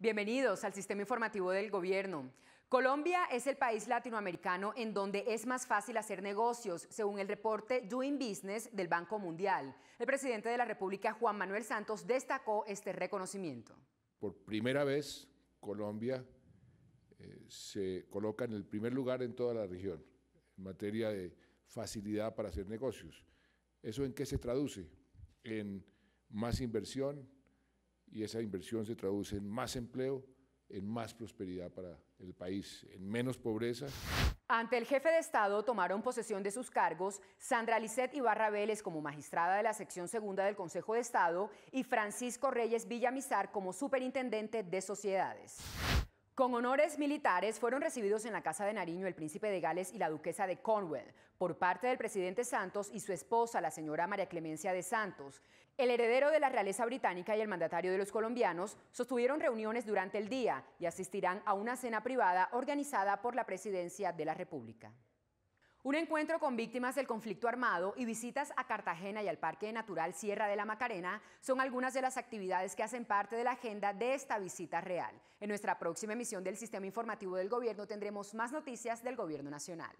Bienvenidos al sistema informativo del gobierno. Colombia es el país latinoamericano en donde es más fácil hacer negocios, según el reporte Doing Business del Banco Mundial. El presidente de la República, Juan Manuel Santos, destacó este reconocimiento. Por primera vez, Colombia eh, se coloca en el primer lugar en toda la región en materia de facilidad para hacer negocios. ¿Eso en qué se traduce? En más inversión y esa inversión se traduce en más empleo, en más prosperidad para el país, en menos pobreza. Ante el jefe de Estado tomaron posesión de sus cargos Sandra Lisset Ibarra Vélez como magistrada de la sección segunda del Consejo de Estado y Francisco Reyes Villamizar como superintendente de sociedades. Con honores militares fueron recibidos en la Casa de Nariño el príncipe de Gales y la duquesa de Cornwall por parte del presidente Santos y su esposa, la señora María Clemencia de Santos. El heredero de la realeza británica y el mandatario de los colombianos sostuvieron reuniones durante el día y asistirán a una cena privada organizada por la presidencia de la República. Un encuentro con víctimas del conflicto armado y visitas a Cartagena y al Parque Natural Sierra de la Macarena son algunas de las actividades que hacen parte de la agenda de esta visita real. En nuestra próxima emisión del Sistema Informativo del Gobierno tendremos más noticias del Gobierno Nacional.